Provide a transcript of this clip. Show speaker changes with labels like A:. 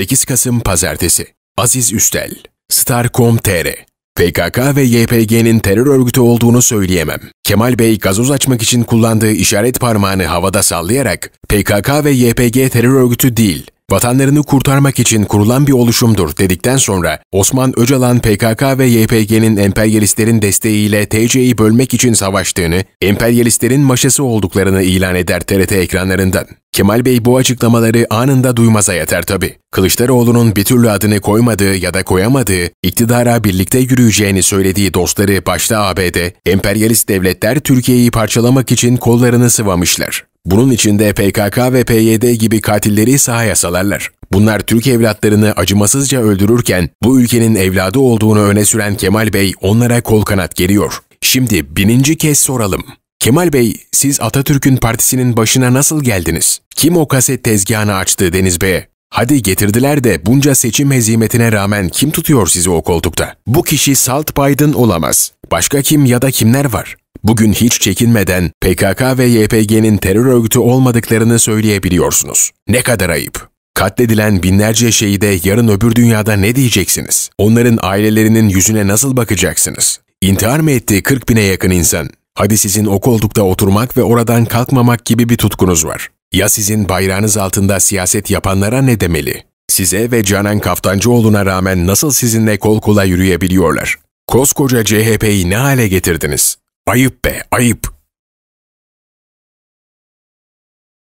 A: 8 Kasım Pazartesi Aziz Üstel Star.com.tr PKK ve YPG'nin terör örgütü olduğunu söyleyemem. Kemal Bey gazoz açmak için kullandığı işaret parmağını havada sallayarak PKK ve YPG terör örgütü değil, vatanlarını kurtarmak için kurulan bir oluşumdur dedikten sonra Osman Öcalan PKK ve YPG'nin emperyalistlerin desteğiyle TC'yi bölmek için savaştığını, emperyalistlerin maşası olduklarını ilan eder TRT ekranlarından. Kemal Bey bu açıklamaları anında duymaza yeter tabi. Kılıçdaroğlu'nun bir türlü adını koymadığı ya da koyamadığı, iktidara birlikte yürüyeceğini söylediği dostları başta ABD, emperyalist devletler Türkiye'yi parçalamak için kollarını sıvamışlar. Bunun içinde PKK ve PYD gibi katilleri sahaya salarlar. Bunlar Türk evlatlarını acımasızca öldürürken bu ülkenin evladı olduğunu öne süren Kemal Bey onlara kol kanat geliyor. Şimdi bininci kez soralım. Kemal Bey, siz Atatürk'ün partisinin başına nasıl geldiniz? Kim o kaset tezgahını açtı Deniz Bey'e? Hadi getirdiler de bunca seçim hezimetine rağmen kim tutuyor sizi o koltukta? Bu kişi Salt Biden olamaz. Başka kim ya da kimler var? bugün hiç çekinmeden PKK ve YPG'nin terör örgütü olmadıklarını söyleyebiliyorsunuz. Ne kadar ayıp. Katledilen binlerce şehide yarın öbür dünyada ne diyeceksiniz? Onların ailelerinin yüzüne nasıl bakacaksınız? İntihar mı etti 40 bine yakın insan? Hadi sizin o koltukta oturmak ve oradan kalkmamak gibi bir tutkunuz var. Ya sizin bayrağınız altında siyaset yapanlara ne demeli? Size ve Canan Kaftancıoğlu'na rağmen nasıl sizinle kol kola yürüyebiliyorlar? Koskoca CHP'yi ne hale getirdiniz? Ayıp be, ayıp.